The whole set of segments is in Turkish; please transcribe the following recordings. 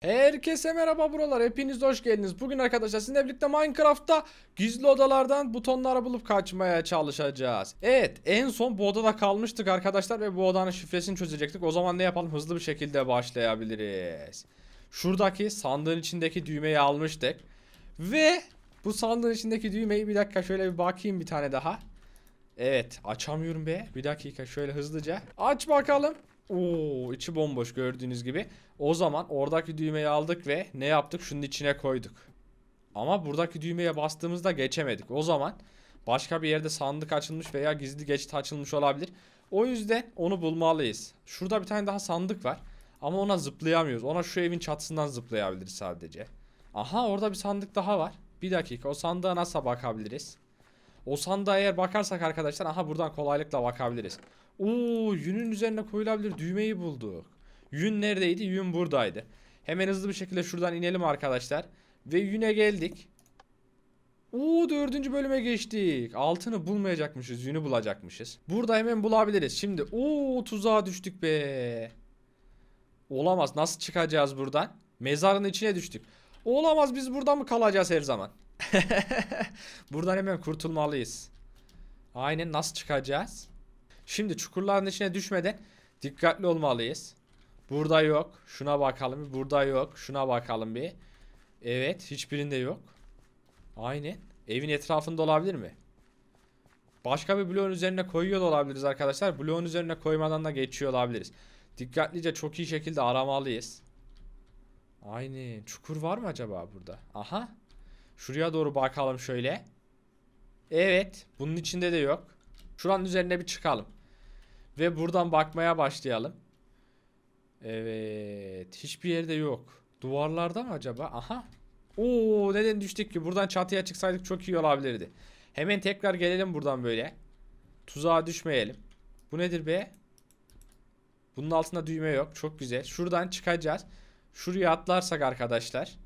Herkese merhaba buralar hepiniz hoş geldiniz. Bugün arkadaşlar sizinle birlikte Minecraft'ta gizli odalardan butonları bulup kaçmaya çalışacağız. Evet en son bu odada kalmıştık arkadaşlar ve bu odanın şifresini çözecektik. O zaman ne yapalım hızlı bir şekilde başlayabiliriz. Şuradaki sandığın içindeki düğmeyi almıştık. Ve bu sandığın içindeki düğmeyi bir dakika şöyle bir bakayım bir tane daha. Evet açamıyorum be bir dakika şöyle hızlıca. Aç bakalım. Oo, içi bomboş gördüğünüz gibi. O zaman oradaki düğmeyi aldık ve ne yaptık? Şunun içine koyduk. Ama buradaki düğmeye bastığımızda geçemedik. O zaman başka bir yerde sandık açılmış veya gizli geçit açılmış olabilir. O yüzden onu bulmalıyız. Şurada bir tane daha sandık var. Ama ona zıplayamıyoruz. Ona şu evin çatısından zıplayabiliriz sadece. Aha orada bir sandık daha var. Bir dakika o sandığa nasıl bakabiliriz? O sandığa eğer bakarsak arkadaşlar aha buradan kolaylıkla bakabiliriz. Oo yünün üzerine koyulabilir düğmeyi bulduk. Yün neredeydi? Yün buradaydı. Hemen hızlı bir şekilde şuradan inelim arkadaşlar. Ve yüne geldik. Oo dördüncü bölüme geçtik. Altını bulmayacakmışız. Yünü bulacakmışız. Burada hemen bulabiliriz. Şimdi ooo tuzağa düştük be. Olamaz. Nasıl çıkacağız buradan? Mezarın içine düştük. Olamaz biz burada mı kalacağız her zaman? buradan hemen kurtulmalıyız. Aynen nasıl çıkacağız? Şimdi çukurların içine düşmeden dikkatli olmalıyız. Burada yok. Şuna bakalım. Burada yok. Şuna bakalım bir. Evet. Hiçbirinde yok. Aynen. Evin etrafında olabilir mi? Başka bir bloğun üzerine koyuyor olabiliriz arkadaşlar. Bloğun üzerine koymadan da geçiyor olabiliriz. Dikkatlice çok iyi şekilde aramalıyız. Aynen. Çukur var mı acaba burada? Aha. Şuraya doğru bakalım şöyle. Evet. Bunun içinde de yok. Şuranın üzerine bir çıkalım. Ve buradan bakmaya başlayalım. Evet. Hiçbir yerde yok. Duvarlarda mı acaba? Aha. Oo neden düştük ki? Buradan çatıya çıksaydık çok iyi olabilirdi. Hemen tekrar gelelim buradan böyle. Tuzağa düşmeyelim. Bu nedir be? Bunun altında düğme yok. Çok güzel. Şuradan çıkacağız. Şuraya atlarsak arkadaşlar.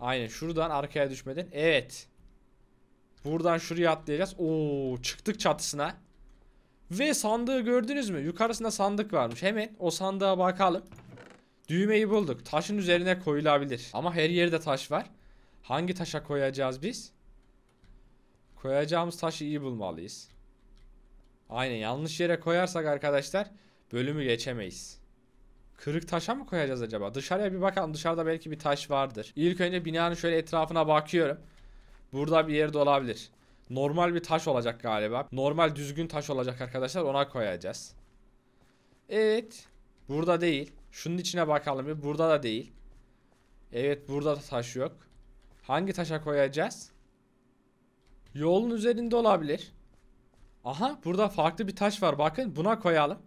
Aynen şuradan arkaya düşmeden. Evet. Buradan şuraya atlayacağız. Oo çıktık çatısına. Ve sandığı gördünüz mü? Yukarısında sandık varmış. Hemen o sandığa bakalım. Düğmeyi bulduk. Taşın üzerine koyulabilir. Ama her yerde taş var. Hangi taşa koyacağız biz? Koyacağımız taşı iyi bulmalıyız. Aynen yanlış yere koyarsak arkadaşlar bölümü geçemeyiz. Kırık taşa mı koyacağız acaba? Dışarıya bir bakalım. Dışarıda belki bir taş vardır. İlk önce binanın şöyle etrafına bakıyorum. Burada bir yerde olabilir. Normal bir taş olacak galiba. Normal düzgün taş olacak arkadaşlar. Ona koyacağız. Evet. Burada değil. Şunun içine bakalım bir. Burada da değil. Evet burada da taş yok. Hangi taşa koyacağız? Yolun üzerinde olabilir. Aha burada farklı bir taş var. Bakın buna koyalım.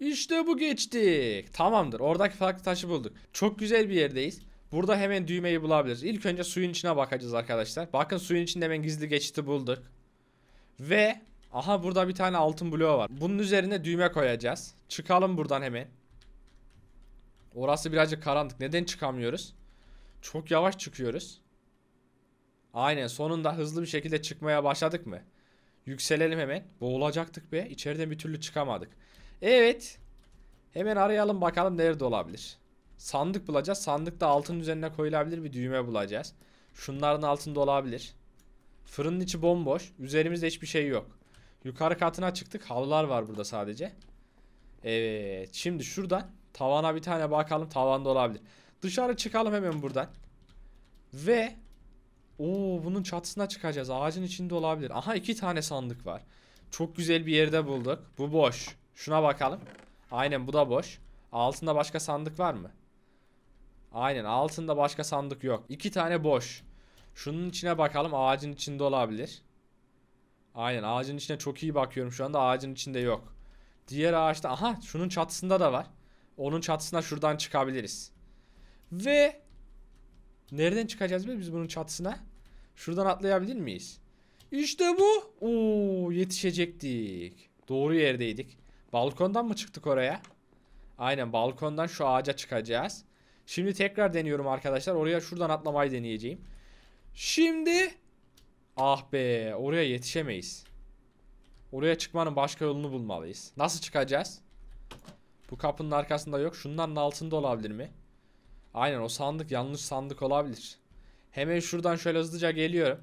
İşte bu geçtik. Tamamdır. Oradaki farklı taşı bulduk. Çok güzel bir yerdeyiz. Burada hemen düğmeyi bulabiliriz. İlk önce suyun içine bakacağız arkadaşlar. Bakın suyun içinde hemen gizli geçiti bulduk. Ve aha burada bir tane altın bloğu var. Bunun üzerine düğme koyacağız. Çıkalım buradan hemen. Orası birazcık karanlık. Neden çıkamıyoruz? Çok yavaş çıkıyoruz. Aynen sonunda hızlı bir şekilde çıkmaya başladık mı? Yükselelim hemen. Boğulacaktık be. İçeriden bir türlü çıkamadık. Evet. Hemen arayalım bakalım nerede olabilir. Sandık bulacağız. Sandıkta altın üzerine koyulabilir bir düğme bulacağız. Şunların altında olabilir. Fırının içi bomboş. Üzerimizde hiçbir şey yok. Yukarı katına çıktık. Halılar var burada sadece. Evet. Şimdi şuradan tavana bir tane bakalım. Tavanda olabilir. Dışarı çıkalım hemen buradan. Ve Oo bunun çatısına çıkacağız. Ağacın içinde olabilir. Aha iki tane sandık var. Çok güzel bir yerde bulduk. Bu boş. Şuna bakalım. Aynen bu da boş. Altında başka sandık var mı? Aynen altında başka sandık yok. İki tane boş. Şunun içine bakalım ağacın içinde olabilir. Aynen ağacın içine çok iyi bakıyorum şu anda ağacın içinde yok. Diğer ağaçta aha şunun çatısında da var. Onun çatısına şuradan çıkabiliriz. Ve nereden çıkacağız biz bunun çatısına? Şuradan atlayabilir miyiz? İşte bu. Oo yetişecektik. Doğru yerdeydik. Balkondan mı çıktık oraya? Aynen balkondan şu ağaca çıkacağız. Şimdi tekrar deniyorum arkadaşlar. Oraya şuradan atlamayı deneyeceğim. Şimdi ah be oraya yetişemeyiz. Oraya çıkmanın başka yolunu bulmalıyız. Nasıl çıkacağız? Bu kapının arkasında yok. Şunların altında olabilir mi? Aynen o sandık yanlış sandık olabilir. Hemen şuradan şöyle hızlıca geliyorum.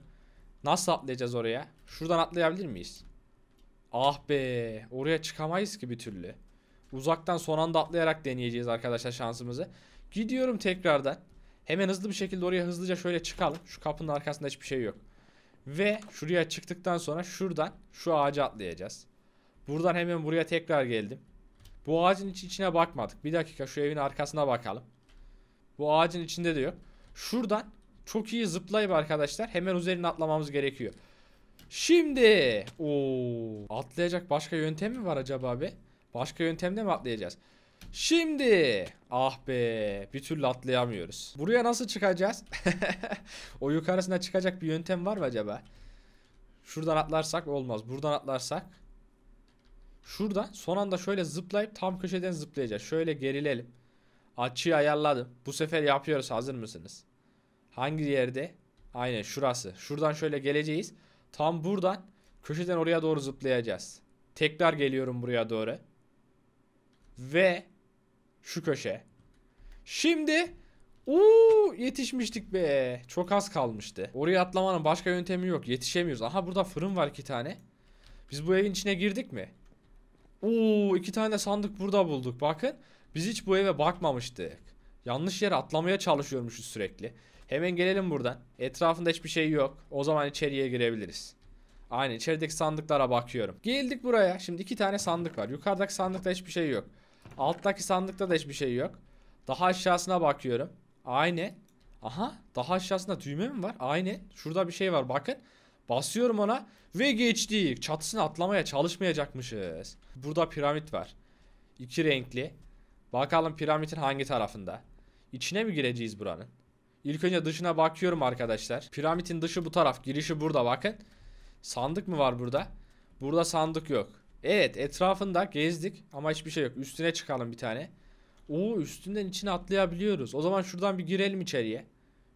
Nasıl atlayacağız oraya? Şuradan atlayabilir miyiz? Ah be oraya çıkamayız ki bir türlü. Uzaktan son anda atlayarak deneyeceğiz arkadaşlar şansımızı. Gidiyorum tekrardan. Hemen hızlı bir şekilde oraya hızlıca şöyle çıkalım. Şu kapının arkasında hiçbir şey yok. Ve şuraya çıktıktan sonra şuradan şu ağaca atlayacağız. Buradan hemen buraya tekrar geldim. Bu ağacın iç içine bakmadık. Bir dakika şu evin arkasına bakalım. Bu ağacın içinde de yok. Şuradan çok iyi zıplayıp arkadaşlar hemen üzerine atlamamız gerekiyor. Şimdi ooo atlayacak başka yöntem mi var acaba be? Başka yöntemde mi atlayacağız? Şimdi Ah be bir türlü atlayamıyoruz. Buraya nasıl çıkacağız? o yukarısına çıkacak bir yöntem var mı acaba? Şuradan atlarsak olmaz. Buradan atlarsak. Şuradan son anda şöyle zıplayıp tam köşeden zıplayacağız. Şöyle gerilelim. Açıyı ayarladım. Bu sefer yapıyoruz hazır mısınız? Hangi yerde? Aynen şurası. Şuradan şöyle geleceğiz. Tam buradan köşeden oraya doğru zıplayacağız. Tekrar geliyorum buraya doğru. Ve şu köşe. Şimdi Uuu yetişmiştik be. Çok az kalmıştı. Oraya atlamanın başka yöntemi yok. Yetişemiyoruz. Aha burada fırın var iki tane. Biz bu evin içine girdik mi? Uuu iki tane sandık burada bulduk. Bakın biz hiç bu eve bakmamıştık. Yanlış yere atlamaya çalışıyormuşuz sürekli. Hemen gelelim buradan. Etrafında hiçbir şey yok. O zaman içeriye girebiliriz. Aynen içerideki sandıklara bakıyorum. Geldik buraya. Şimdi iki tane sandık var. Yukarıdaki sandıkta hiçbir şey yok. Alttaki sandıkta da hiçbir şey yok. Daha aşağısına bakıyorum. Aynı. Aha daha aşağısında düğme mi var? Aynı. Şurada bir şey var bakın. Basıyorum ona ve geçtik. Çatısını atlamaya çalışmayacakmışız. Burada piramit var. İki renkli. Bakalım piramitin hangi tarafında? İçine mi gireceğiz buranın? İlk önce dışına bakıyorum arkadaşlar. Piramitin dışı bu taraf. Girişi burada bakın. Sandık mı var burada? Burada sandık yok. Evet etrafında gezdik ama hiçbir şey yok. Üstüne çıkalım bir tane. Oo üstünden içine atlayabiliyoruz. O zaman şuradan bir girelim içeriye.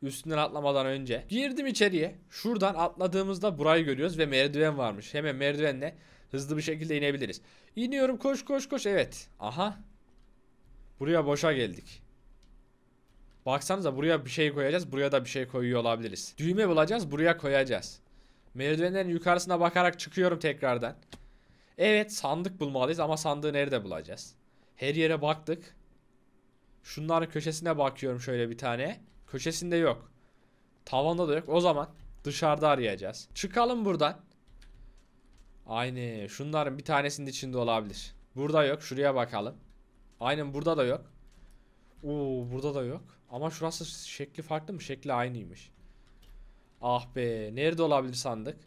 Üstünden atlamadan önce. Girdim içeriye. Şuradan atladığımızda burayı görüyoruz ve merdiven varmış. Hemen merdivenle hızlı bir şekilde inebiliriz. İniyorum koş koş koş evet. Aha. Buraya boşa geldik. Baksanıza buraya bir şey koyacağız. Buraya da bir şey koyuyor olabiliriz. Düğme bulacağız buraya koyacağız. Merdivenlerin yukarısına bakarak çıkıyorum tekrardan. Evet sandık bulmalıyız ama sandığı nerede bulacağız? Her yere baktık. Şunların köşesine bakıyorum şöyle bir tane. Köşesinde yok. Tavanda da yok. O zaman dışarıda arayacağız. Çıkalım buradan. Aynı. Şunların bir tanesinin içinde olabilir. Burada yok. Şuraya bakalım. Aynen burada da yok. Oo burada da yok. Ama şurası şekli farklı mı? Şekli aynıymış. Ah be. Nerede olabilir sandık?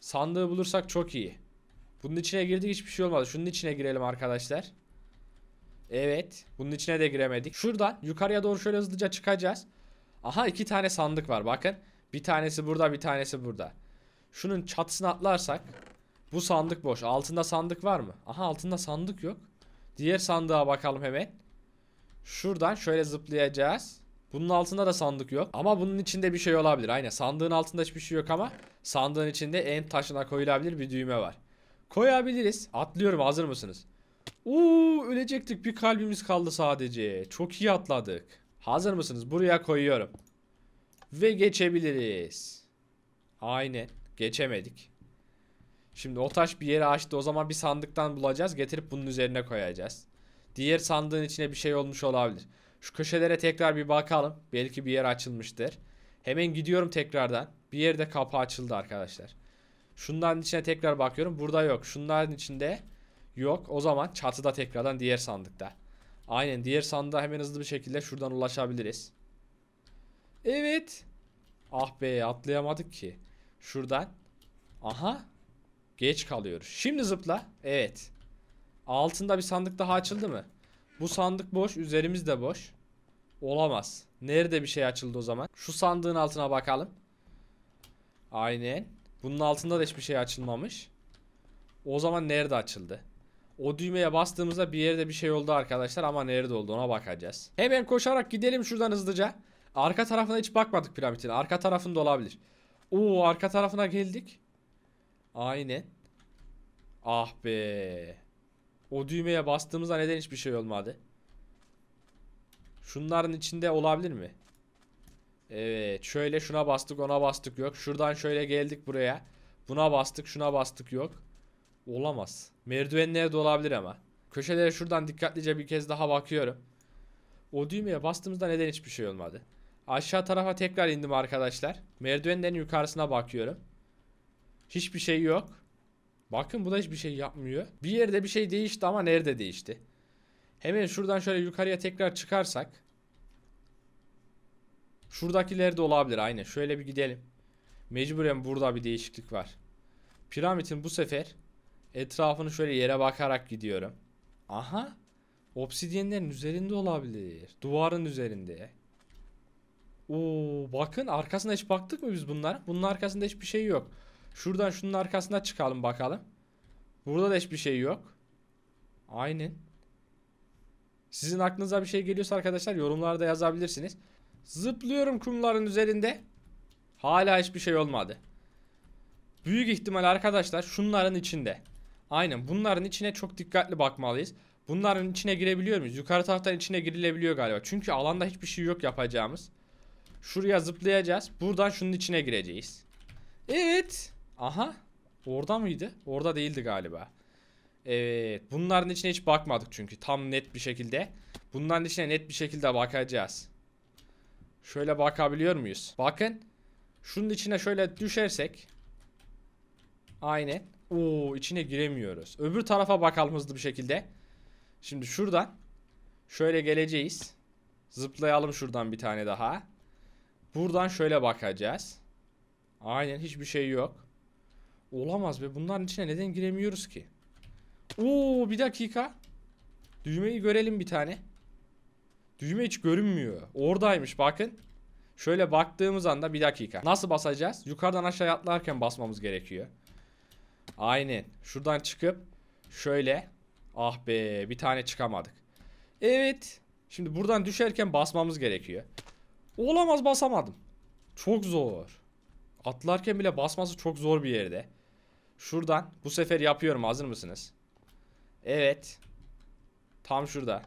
Sandığı bulursak çok iyi. Bunun içine girdik hiçbir şey olmadı. Şunun içine girelim arkadaşlar. Evet. Bunun içine de giremedik. Şuradan yukarıya doğru şöyle hızlıca çıkacağız. Aha iki tane sandık var bakın. Bir tanesi burada bir tanesi burada. Şunun çatısını atlarsak. Bu sandık boş. Altında sandık var mı? Aha altında sandık yok. Diğer sandığa bakalım hemen. Şuradan şöyle zıplayacağız. Bunun altında da sandık yok. Ama bunun içinde bir şey olabilir. Aynen sandığın altında hiçbir şey yok ama sandığın içinde en taşına koyulabilir bir düğme var. Koyabiliriz. Atlıyorum hazır mısınız? Uuu ölecektik bir kalbimiz kaldı sadece. Çok iyi atladık. Hazır mısınız? Buraya koyuyorum. Ve geçebiliriz. Aynen. Geçemedik. Şimdi o taş bir yere açtı. O zaman bir sandıktan bulacağız. Getirip bunun üzerine koyacağız. Diğer sandığın içine bir şey olmuş olabilir. Şu köşelere tekrar bir bakalım. Belki bir yer açılmıştır. Hemen gidiyorum tekrardan. Bir yerde kapı açıldı arkadaşlar. Şundan içine tekrar bakıyorum. Burada yok. Şunların içinde yok. O zaman çatıda tekrardan diğer sandıkta. Aynen diğer sandığa hemen hızlı bir şekilde şuradan ulaşabiliriz. Evet. Ah be atlayamadık ki. Şuradan. Aha. Geç kalıyoruz. Şimdi zıpla. Evet. Altında bir sandık daha açıldı mı? Bu sandık boş. Üzerimiz de boş. Olamaz. Nerede bir şey açıldı o zaman? Şu sandığın altına bakalım. Aynen. Bunun altında da hiçbir şey açılmamış. O zaman nerede açıldı? O düğmeye bastığımızda bir yerde bir şey oldu arkadaşlar ama nerede oldu ona bakacağız. Hemen koşarak gidelim şuradan hızlıca. Arka tarafına hiç bakmadık piramidin. Arka tarafında olabilir. Oo arka tarafına geldik. Aynen. Ah be. O düğmeye bastığımızda neden hiçbir şey olmadı? Şunların içinde olabilir mi? Evet şöyle şuna bastık ona bastık yok. Şuradan şöyle geldik buraya. Buna bastık şuna bastık yok. Olamaz. Merdivenlere de olabilir ama. Köşelere şuradan dikkatlice bir kez daha bakıyorum. O düğmeye bastığımızda neden hiçbir şey olmadı. Aşağı tarafa tekrar indim arkadaşlar. Merdivenlerin yukarısına bakıyorum. Hiçbir şey yok. Bakın bu da hiçbir şey yapmıyor. Bir yerde bir şey değişti ama nerede değişti? Hemen şuradan şöyle yukarıya tekrar çıkarsak. Şuradakileri de olabilir aynı. Şöyle bir gidelim. Mecburen burada bir değişiklik var. Piramidin bu sefer etrafını şöyle yere bakarak gidiyorum. Aha. Obsidyenlerin üzerinde olabilir. Duvarın üzerinde. Oo, bakın arkasına hiç baktık mı biz bunlara? Bunun arkasında hiçbir şey yok. Şuradan şunun arkasına çıkalım bakalım. Burada da hiçbir şey yok. Aynen. Sizin aklınıza bir şey geliyorsa arkadaşlar yorumlarda yazabilirsiniz. Zıplıyorum kumların üzerinde. Hala hiçbir şey olmadı. Büyük ihtimal arkadaşlar şunların içinde. Aynen bunların içine çok dikkatli bakmalıyız. Bunların içine girebiliyor muyuz? Yukarı taraftan içine girilebiliyor galiba. Çünkü alanda hiçbir şey yok yapacağımız. Şuraya zıplayacağız. Buradan şunun içine gireceğiz. Evet. Aha. Orada mıydı? Orada değildi galiba. Evet. Bunların içine hiç bakmadık çünkü. Tam net bir şekilde. Bunların içine net bir şekilde bakacağız. Şöyle bakabiliyor muyuz? Bakın. Şunun içine şöyle düşersek. Aynen. Oo içine giremiyoruz. Öbür tarafa bakalım hızlı bir şekilde. Şimdi şuradan şöyle geleceğiz. Zıplayalım şuradan bir tane daha. Buradan şöyle bakacağız. Aynen hiçbir şey yok. Olamaz be. Bunların içine neden giremiyoruz ki? Oo bir dakika. Düğmeyi görelim bir tane. Düğme hiç görünmüyor. Oradaymış bakın. Şöyle baktığımız anda bir dakika. Nasıl basacağız? Yukarıdan aşağı atlarken basmamız gerekiyor. Aynen. Şuradan çıkıp şöyle. Ah be bir tane çıkamadık. Evet. Şimdi buradan düşerken basmamız gerekiyor. Olamaz basamadım. Çok zor. Atlarken bile basması çok zor bir yerde. Şuradan bu sefer yapıyorum hazır mısınız? Evet. Tam şurada.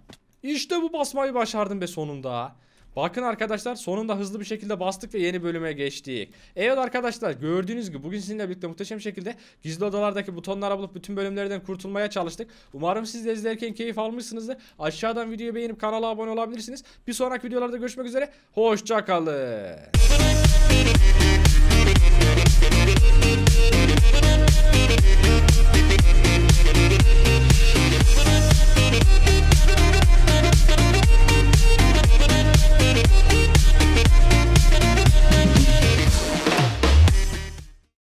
İşte bu basmayı başardım be sonunda. Bakın arkadaşlar sonunda hızlı bir şekilde bastık ve yeni bölüme geçtik. Evet arkadaşlar gördüğünüz gibi bugün sizinle birlikte muhteşem şekilde gizli odalardaki butonlara bulup bütün bölümlerden kurtulmaya çalıştık. Umarım siz de izlerken keyif almışsınızdır. Aşağıdan videoyu beğenip kanala abone olabilirsiniz. Bir sonraki videolarda görüşmek üzere. Hoşçakalın.